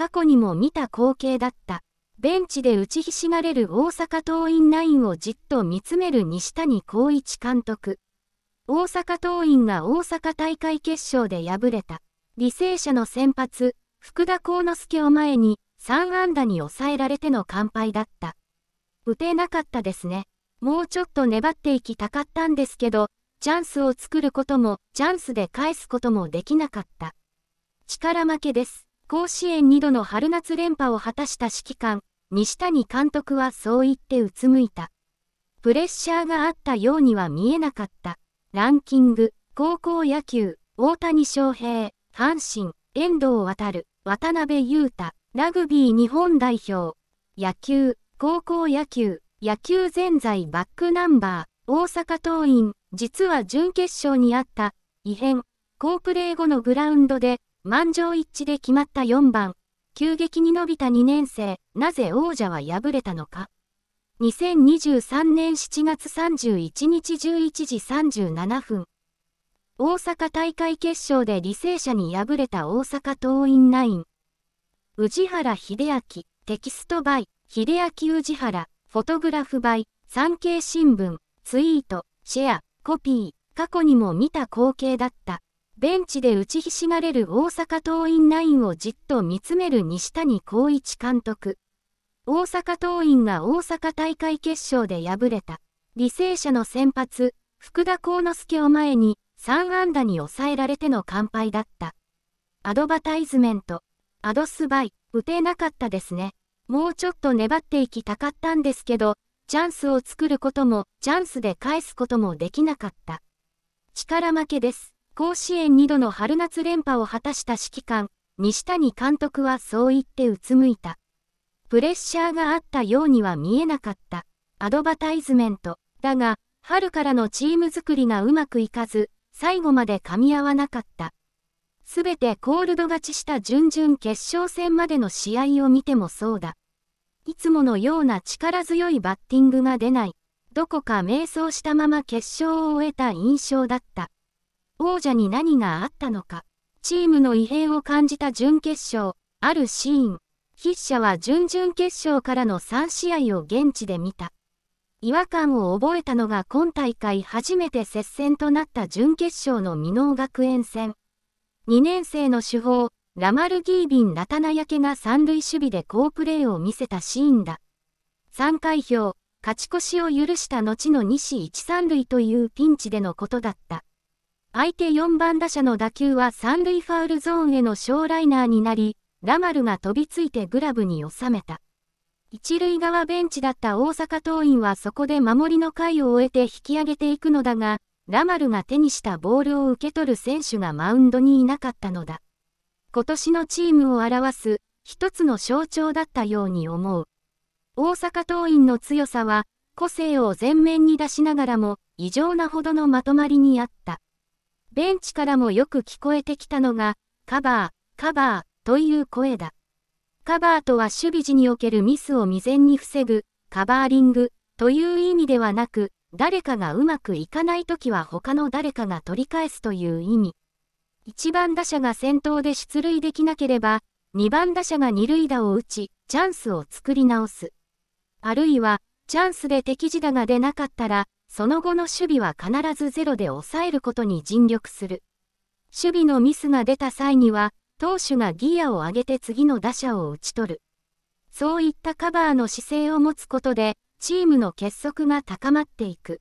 過去にも見た光景だった。ベンチで打ちひしがれる大阪桐蔭ナインをじっと見つめる西谷光一監督。大阪桐蔭が大阪大会決勝で敗れた。履正社の先発、福田幸之助を前に3安打に抑えられての完敗だった。打てなかったですね。もうちょっと粘っていきたかったんですけど、チャンスを作ることも、チャンスで返すこともできなかった。力負けです。甲子園2度の春夏連覇を果たした指揮官、西谷監督はそう言ってうつむいた。プレッシャーがあったようには見えなかった。ランキング、高校野球、大谷翔平、阪神、遠藤航、渡辺裕太、ラグビー日本代表、野球、高校野球、野球全在バックナンバー、大阪桐蔭、実は準決勝にあった、異変、好プレー後のグラウンドで、満場一致で決まった4番、急激に伸びた2年生、なぜ王者は敗れたのか。2023年7月31日11時37分、大阪大会決勝で履正社に敗れた大阪桐蔭ナイン。宇治原秀明、テキストバイ、秀明宇治原、フォトグラフバイ、産経新聞、ツイート、シェア、コピー、過去にも見た光景だった。ベンチで打ちひしがれる大阪桐蔭ナインをじっと見つめる西谷浩一監督。大阪桐蔭が大阪大会決勝で敗れた。履正社の先発、福田幸之助を前に3安打に抑えられての完敗だった。アドバタイズメント、アドスバイ、打てなかったですね。もうちょっと粘っていきたかったんですけど、チャンスを作ることも、チャンスで返すこともできなかった。力負けです。甲子園2度の春夏連覇を果たした指揮官、西谷監督はそう言ってうつむいた。プレッシャーがあったようには見えなかった。アドバタイズメント。だが、春からのチーム作りがうまくいかず、最後まで噛み合わなかった。すべてコールド勝ちした準々決勝戦までの試合を見てもそうだ。いつものような力強いバッティングが出ない。どこか迷走したまま決勝を終えた印象だった。王者に何があったのか。チームの異変を感じた準決勝、あるシーン。筆者は準々決勝からの3試合を現地で見た。違和感を覚えたのが今大会初めて接戦となった準決勝の箕面学園戦。2年生の主砲、ラマルギービン・ラタナヤケが三塁守備で好プレーを見せたシーンだ。3回表、勝ち越しを許した後の西 1・ 3塁というピンチでのことだった。相手4番打者の打球は三塁ファウルゾーンへのーライナーになり、ラマルが飛びついてグラブに収めた。一塁側ベンチだった大阪桐蔭はそこで守りの回を終えて引き上げていくのだが、ラマルが手にしたボールを受け取る選手がマウンドにいなかったのだ。今年のチームを表す一つの象徴だったように思う。大阪桐蔭の強さは個性を前面に出しながらも異常なほどのまとまりにあった。ベンチからもよく聞こえてきたのが、カバー、カバーという声だ。カバーとは守備時におけるミスを未然に防ぐ、カバーリングという意味ではなく、誰かがうまくいかないときは他の誰かが取り返すという意味。1番打者が先頭で出塁できなければ、2番打者が二塁打を打ち、チャンスを作り直す。あるいは、チャンスで敵地打が出なかったら、その後の守備は必ずゼロで抑えることに尽力する。守備のミスが出た際には、投手がギアを上げて次の打者を打ち取る。そういったカバーの姿勢を持つことで、チームの結束が高まっていく。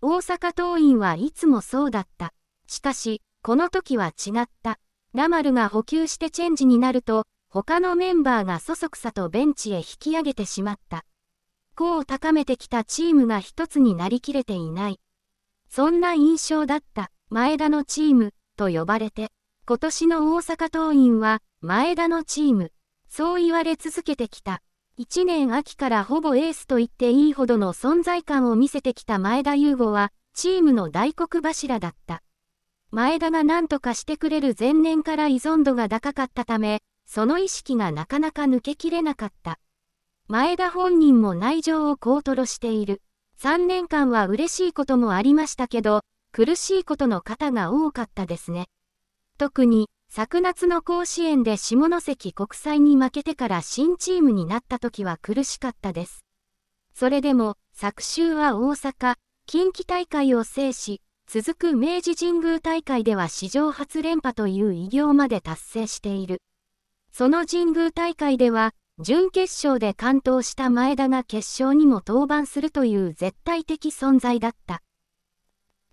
大阪桐蔭はいつもそうだった。しかし、この時は違った。ラマルが補給してチェンジになると、他のメンバーがそそくさとベンチへ引き上げてしまった。を高めてきたチームが一つになりきれていない。そんな印象だった前田のチームと呼ばれて、今年の大阪桐蔭は前田のチーム、そう言われ続けてきた。1年秋からほぼエースと言っていいほどの存在感を見せてきた前田優吾は、チームの大黒柱だった。前田が何とかしてくれる前年から依存度が高かったため、その意識がなかなか抜けきれなかった。前田本人も内情をこう吐露している。3年間は嬉しいこともありましたけど、苦しいことの方が多かったですね。特に、昨夏の甲子園で下関国際に負けてから新チームになった時は苦しかったです。それでも、昨週は大阪、近畿大会を制し、続く明治神宮大会では史上初連覇という偉業まで達成している。その神宮大会では、準決勝で完投した前田が決勝にも登板するという絶対的存在だった。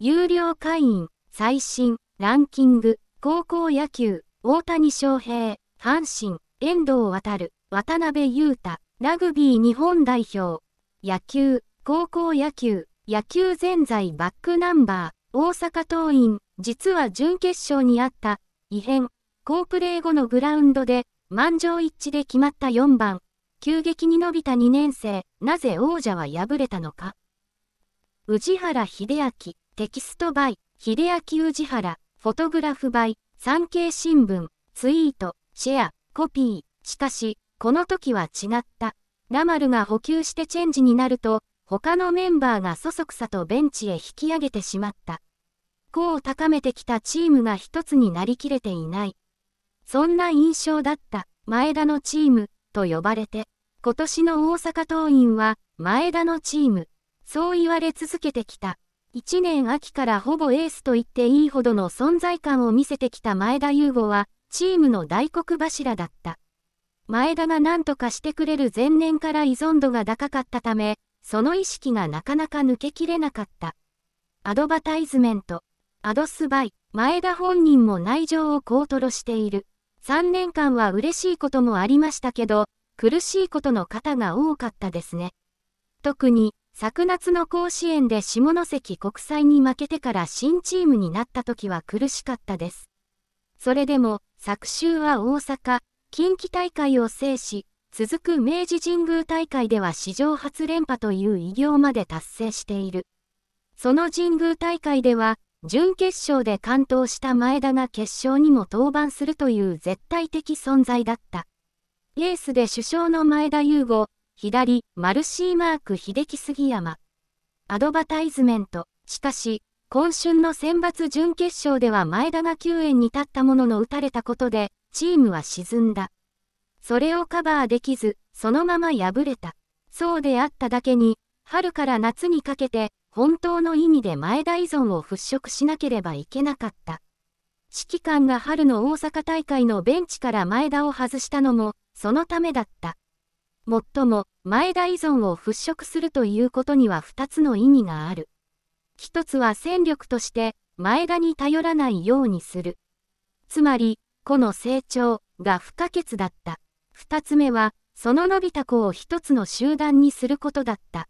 有料会員、最新、ランキング、高校野球、大谷翔平、阪神、遠藤航、渡辺裕太、ラグビー日本代表、野球、高校野球、野球全在バックナンバー、大阪桐蔭、実は準決勝にあった、異変、好プレー後のグラウンドで、満場一致で決まった4番、急激に伸びた2年生、なぜ王者は敗れたのか。宇治原秀明、テキストバイ、秀明宇治原、フォトグラフバイ、産経新聞、ツイート、シェア、コピー。しかし、この時は違った。ラマルが補給してチェンジになると、他のメンバーがそそくさとベンチへ引き上げてしまった。個を高めてきたチームが一つになりきれていない。そんな印象だった前田のチームと呼ばれて、今年の大阪桐蔭は前田のチーム、そう言われ続けてきた。1年秋からほぼエースと言っていいほどの存在感を見せてきた前田優吾は、チームの大黒柱だった。前田が何とかしてくれる前年から依存度が高かったため、その意識がなかなか抜けきれなかった。アドバタイズメント、アドスバイ、前田本人も内情をこうとろしている。3年間は嬉しいこともありましたけど、苦しいことの方が多かったですね。特に、昨夏の甲子園で下関国際に負けてから新チームになった時は苦しかったです。それでも、昨週は大阪、近畿大会を制し、続く明治神宮大会では史上初連覇という偉業まで達成している。その神宮大会では、準決勝で完投した前田が決勝にも登板するという絶対的存在だった。エースで主将の前田優吾、左、マルシーマーク秀樹杉山。アドバタイズメント。しかし、今春の選抜準決勝では前田が9円に立ったものの打たれたことで、チームは沈んだ。それをカバーできず、そのまま敗れた。そうであっただけに、春から夏にかけて、本当の意味で前田依存を払拭しなければいけなかった。指揮官が春の大阪大会のベンチから前田を外したのも、そのためだった。もっとも、前田依存を払拭するということには2つの意味がある。一つは戦力として、前田に頼らないようにする。つまり、子の成長が不可欠だった。2つ目は、その伸びた子を1つの集団にすることだった。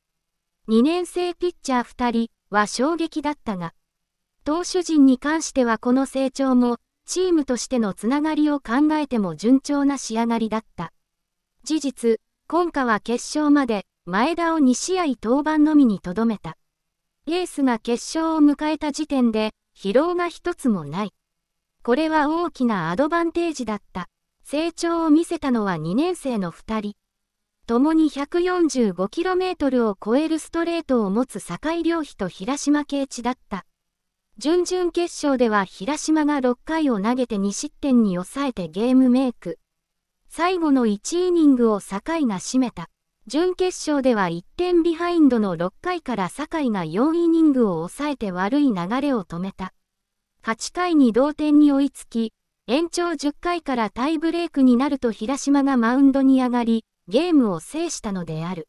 2年生ピッチャー2人は衝撃だったが、投手陣に関してはこの成長も、チームとしてのつながりを考えても順調な仕上がりだった。事実、今夏は決勝まで前田を2試合登板のみにとどめた。エースが決勝を迎えた時点で疲労が一つもない。これは大きなアドバンテージだった。成長を見せたのは2年生の2人。共に 145km を超えるストレートを持つ井良比と平島圭一だった。準々決勝では平島が6回を投げて2失点に抑えてゲームメイク。最後の1イニングを井が締めた。準決勝では1点ビハインドの6回から坂井が4イニングを抑えて悪い流れを止めた。8回に同点に追いつき、延長10回からタイブレークになると平島がマウンドに上がり、ゲームを制したのである。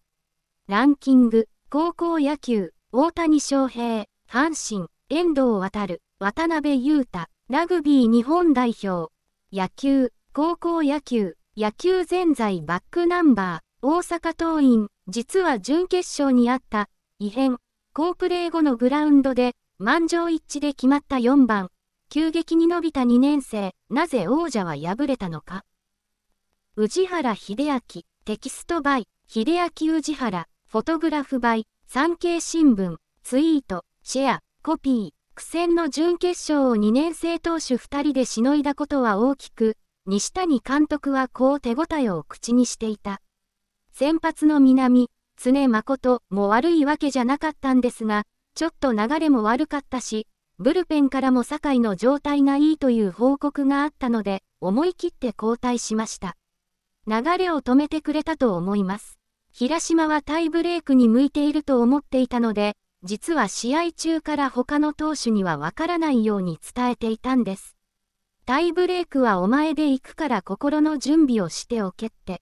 ランキング、高校野球、大谷翔平、阪神、遠藤航、渡辺裕太、ラグビー日本代表、野球、高校野球、野球全在バックナンバー、大阪桐蔭、実は準決勝にあった、異変、好プレー後のグラウンドで、満場一致で決まった4番、急激に伸びた2年生、なぜ王者は敗れたのか。宇治原秀明、テキスト by 秀明宇治原、フォトグラフ倍産経新聞、ツイート、シェア、コピー、苦戦の準決勝を2年生投手2人でしのいだことは大きく、西谷監督はこう手応えを口にしていた。先発の南、常誠も悪いわけじゃなかったんですが、ちょっと流れも悪かったし、ブルペンからも酒井の状態がいいという報告があったので、思い切って交代しました。流れを止めてくれたと思います。平島はタイブレークに向いていると思っていたので、実は試合中から他の投手にはわからないように伝えていたんです。タイブレークはお前で行くから心の準備をしておけって。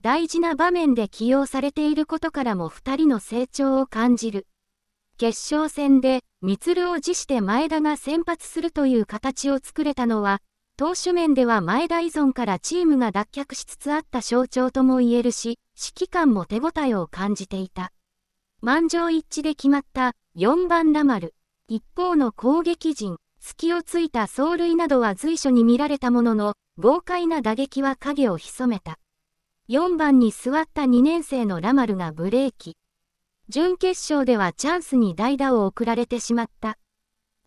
大事な場面で起用されていることからも2人の成長を感じる。決勝戦で、ミツルを辞して前田が先発するという形を作れたのは、投手面では前田依存からチームが脱却しつつあった象徴とも言えるし、指揮官も手応えを感じていた。満場一致で決まった4番ラマル。一方の攻撃陣、隙をついた走塁などは随所に見られたものの、豪快な打撃は影を潜めた。4番に座った2年生のラマルがブレーキ。準決勝ではチャンスに代打を送られてしまった。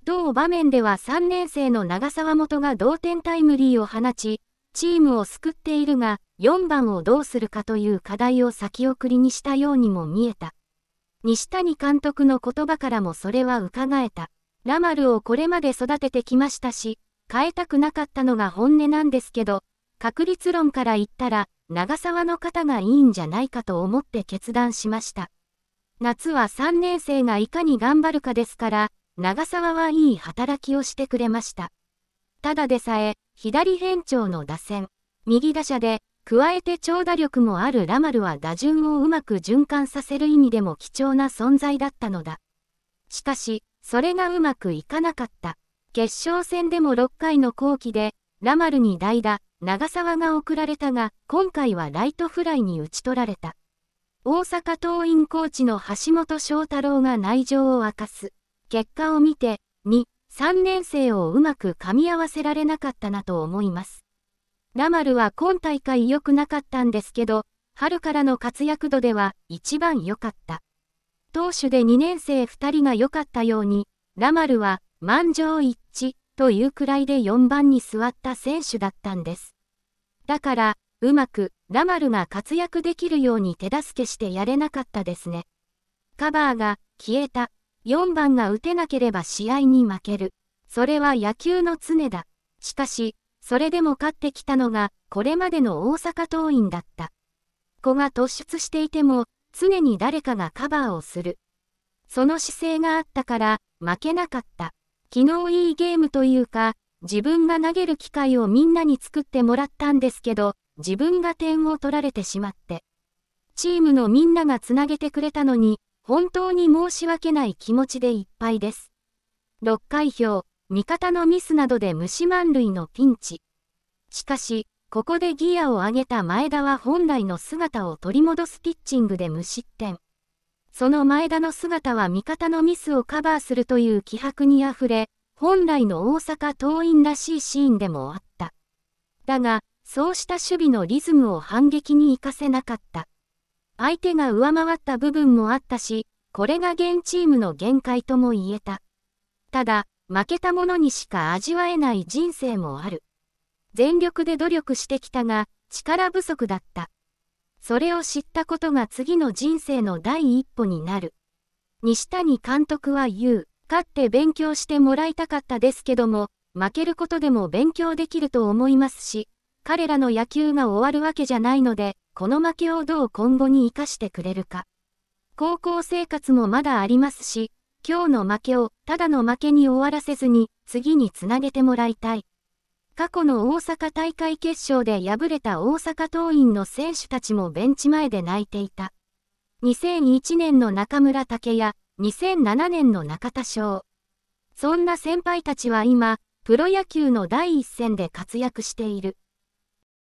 同場面では3年生の長澤元が同点タイムリーを放ち、チームを救っているが、4番をどうするかという課題を先送りにしたようにも見えた。西谷監督の言葉からもそれは伺えた。ラマルをこれまで育ててきましたし、変えたくなかったのが本音なんですけど、確率論から言ったら、長沢の方がいいんじゃないかと思って決断しました。夏は3年生がいかに頑張るかですから、長沢はいい働きをしてくれました。ただでさえ、左変調の打線、右打者で、加えて長打力もあるラマルは打順をうまく循環させる意味でも貴重な存在だったのだ。しかし、それがうまくいかなかった。決勝戦でも6回の後期で、ラマルに代打、長沢が送られたが、今回はライトフライに打ち取られた。大阪桐蔭コーチの橋本翔太郎が内情を明かす。結果を見て、2、3年生をうまく噛み合わせられなかったなと思います。ラマルは今大会良くなかったんですけど、春からの活躍度では一番良かった。投手で2年生2人が良かったように、ラマルは満場一致というくらいで4番に座った選手だったんです。だから、うまくラマルが活躍できるように手助けしてやれなかったですね。カバーが消えた4番が打てなければ試合に負ける。それは野球の常だ。しかし、それでも勝ってきたのが、これまでの大阪桐蔭だった。子が突出していても、常に誰かがカバーをする。その姿勢があったから、負けなかった。昨日いいゲームというか、自分が投げる機会をみんなに作ってもらったんですけど、自分が点を取られてしまって。チームのみんながつなげてくれたのに、本当に申し訳ない気持ちでいっぱいです。6回表、味方のミスなどで虫満塁のピンチ。しかし、ここでギアを上げた前田は本来の姿を取り戻すピッチングで無失点。その前田の姿は味方のミスをカバーするという気迫にあふれ、本来の大阪桐蔭らしいシーンでもあった。だが、そうした守備のリズムを反撃に活かせなかった。相手が上回った部分もあったし、これが現チームの限界とも言えた。ただ、負けた者にしか味わえない人生もある。全力で努力してきたが、力不足だった。それを知ったことが次の人生の第一歩になる。西谷監督は言う、勝って勉強してもらいたかったですけども、負けることでも勉強できると思いますし、彼らの野球が終わるわけじゃないので、この負けをどう今後に生かしてくれるか。高校生活もまだありますし、今日の負けをただの負けに終わらせずに、次につなげてもらいたい。過去の大阪大会決勝で敗れた大阪桐蔭の選手たちもベンチ前で泣いていた。2001年の中村武也、2007年の中田翔。そんな先輩たちは今、プロ野球の第一線で活躍している。